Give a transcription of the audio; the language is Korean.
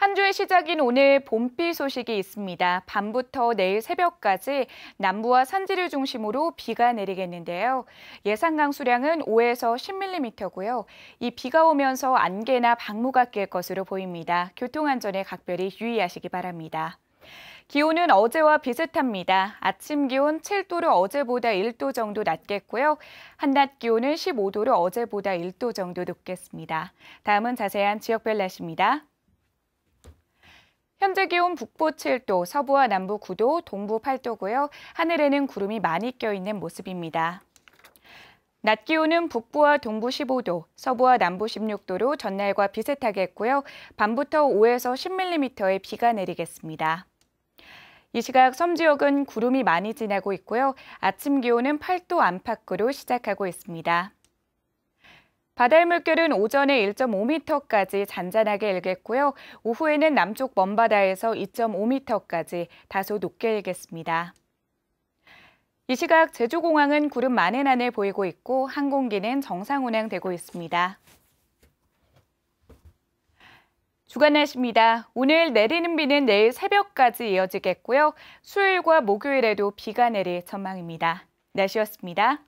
한 주의 시작인 오늘 봄비 소식이 있습니다. 밤부터 내일 새벽까지 남부와 산지를 중심으로 비가 내리겠는데요. 예상 강수량은 5에서 10mm고요. 이 비가 오면서 안개나 방무가 낄 것으로 보입니다. 교통안전에 각별히 유의하시기 바랍니다. 기온은 어제와 비슷합니다. 아침 기온 7도로 어제보다 1도 정도 낮겠고요. 한낮 기온은 15도로 어제보다 1도 정도 높겠습니다. 다음은 자세한 지역별 날씨입니다. 현재 기온 북부 7도, 서부와 남부 9도, 동부 8도고요. 하늘에는 구름이 많이 껴있는 모습입니다. 낮 기온은 북부와 동부 15도, 서부와 남부 16도로 전날과 비슷하겠고요. 밤부터 5에서 10mm의 비가 내리겠습니다. 이 시각 섬 지역은 구름이 많이 지나고 있고요. 아침 기온은 8도 안팎으로 시작하고 있습니다. 바다의 물결은 오전에 1.5m까지 잔잔하게 일겠고요. 오후에는 남쪽 먼바다에서 2.5m까지 다소 높게 일겠습니다. 이 시각 제주공항은 구름 많은 안늘 보이고 있고 항공기는 정상 운항되고 있습니다. 주간 날씨입니다. 오늘 내리는 비는 내일 새벽까지 이어지겠고요. 수요일과 목요일에도 비가 내릴 전망입니다. 날씨였습니다.